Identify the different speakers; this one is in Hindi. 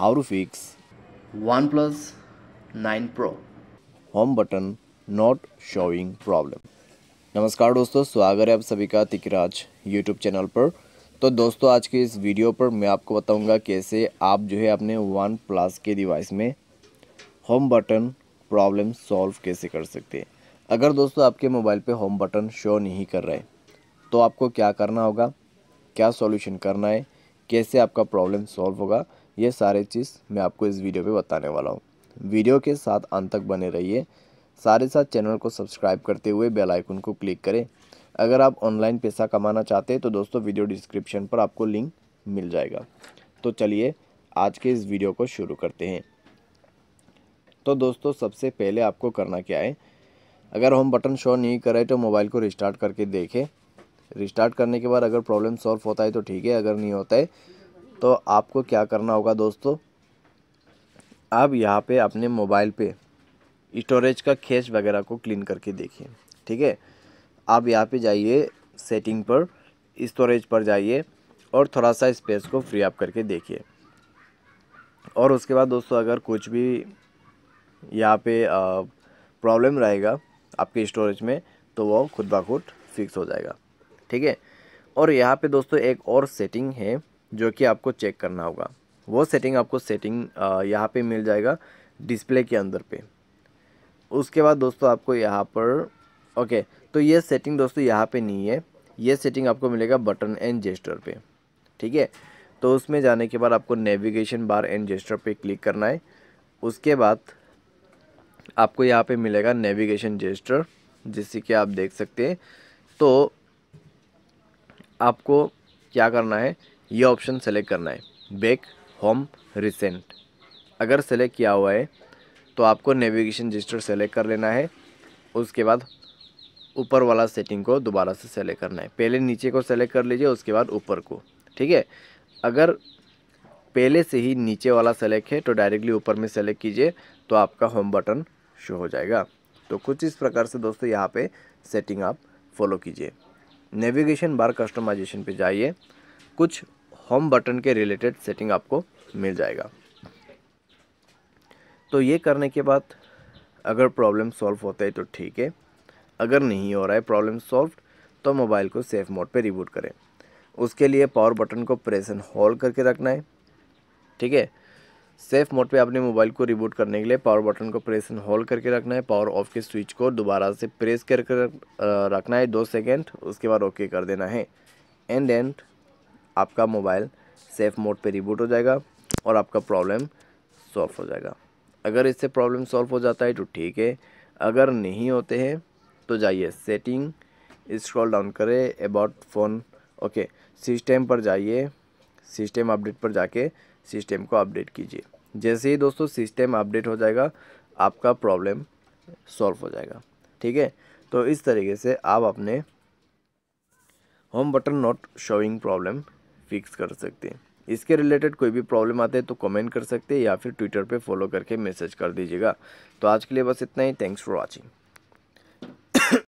Speaker 1: how to fix OnePlus 9 Pro home button not showing problem नमस्कार दोस्तों स्वागत है आप सभी का तिकराज यूट्यूब चैनल पर तो दोस्तों आज के इस वीडियो पर मैं आपको बताऊंगा कैसे आप जो है अपने वन प्लस के डिवाइस में होम बटन प्रॉब्लम सॉल्व कैसे कर सकते हैं अगर दोस्तों आपके मोबाइल पे होम बटन शो नहीं कर रहे तो आपको क्या करना होगा क्या सॉल्यूशन करना है कैसे आपका प्रॉब्लम सॉल्व होगा ये सारे चीज़ मैं आपको इस वीडियो पे बताने वाला हूँ वीडियो के साथ अंत तक बने रहिए सारे साथ चैनल को सब्सक्राइब करते हुए बेल आइकन को क्लिक करें अगर आप ऑनलाइन पैसा कमाना चाहते हैं तो दोस्तों वीडियो डिस्क्रिप्शन पर आपको लिंक मिल जाएगा तो चलिए आज के इस वीडियो को शुरू करते हैं तो दोस्तों सबसे पहले आपको करना क्या है अगर होम बटन शो नहीं करे तो मोबाइल को रिस्टार्ट करके देखें रिस्टार्ट करने के बाद अगर प्रॉब्लम सॉल्व होता है तो ठीक है अगर नहीं होता है तो आपको क्या करना होगा दोस्तों आप यहाँ पे अपने मोबाइल पे स्टोरेज का खेच वगैरह को क्लीन करके देखिए ठीक है आप यहाँ पे जाइए सेटिंग पर स्टोरेज पर जाइए और थोड़ा सा स्पेस को फ्री अप करके देखिए और उसके बाद दोस्तों अगर कुछ भी यहाँ पे प्रॉब्लम रहेगा आपके स्टोरेज में तो वो खुद ब खुद फिक्स हो जाएगा ठीक है और यहाँ पे दोस्तों एक और सेटिंग है जो कि आपको चेक करना होगा वो सेटिंग आपको सेटिंग यहाँ पे मिल जाएगा डिस्प्ले के अंदर पे उसके बाद दोस्तों आपको यहाँ पर ओके तो ये सेटिंग दोस्तों यहाँ पे नहीं है ये सेटिंग आपको मिलेगा बटन एंड जेस्टर पे ठीक है तो उसमें जाने के बाद आपको नेविगेशन बार एंड जेस्टर पे क्लिक करना है उसके बाद आपको यहाँ पे मिलेगा नेविगेशन जेस्टर जिससे कि आप देख सकते हैं तो आपको क्या करना है ये ऑप्शन सेलेक्ट करना है बैक होम रिसेंट अगर सेलेक्ट किया हुआ है तो आपको नेविगेशन रजिस्टर सेलेक्ट कर लेना है उसके बाद ऊपर वाला सेटिंग को दोबारा से सेलेक्ट करना है पहले नीचे को सेलेक्ट कर लीजिए उसके बाद ऊपर को ठीक है अगर पहले से ही नीचे वाला सेलेक्ट है तो डायरेक्टली ऊपर में सेलेक्ट कीजिए तो आपका होम बटन शो हो जाएगा तो कुछ इस प्रकार से दोस्तों यहाँ पे सेटिंग आप फॉलो कीजिए नेविगेशन बार कस्टमाइजेशन पे जाइए कुछ होम बटन के रिलेटेड सेटिंग आपको मिल जाएगा तो ये करने के बाद अगर प्रॉब्लम सॉल्व होता है तो ठीक है अगर नहीं हो रहा है प्रॉब्लम सॉल्व तो मोबाइल को सेफ मोड पे रिबूट करें उसके लिए पावर बटन को प्रेस एंड होल्ड करके रखना है ठीक है सेफ मोड पे आपने मोबाइल को रिबूट करने के लिए पावर बटन को प्रेस एंड होल्ड करके रखना है पावर ऑफ के स्विच को दोबारा से प्रेस करके रखना है दो सेकेंड उसके बाद ओके कर देना है एंड एंड आपका मोबाइल सेफ मोड पे रिबूट हो जाएगा और आपका प्रॉब्लम सॉल्व हो जाएगा अगर इससे प्रॉब्लम सॉल्व हो जाता है तो ठीक है अगर नहीं होते हैं तो जाइए सेटिंग स्क्रॉल डाउन करें अबाउट फ़ोन ओके सिस्टम पर जाइए सिस्टम अपडेट पर जाके सिस्टम को अपडेट कीजिए जैसे ही दोस्तों सिस्टम अपडेट हो जाएगा आपका प्रॉब्लम सॉल्व हो जाएगा ठीक है तो इस तरीके से आप अपने home button not showing problem fix कर सकते हैं इसके रिलेटेड कोई भी प्रॉब्लम आते हैं तो कमेंट कर सकते हैं या फिर ट्विटर पे फॉलो करके मैसेज कर दीजिएगा तो आज के लिए बस इतना ही थैंक्स फॉर वॉचिंग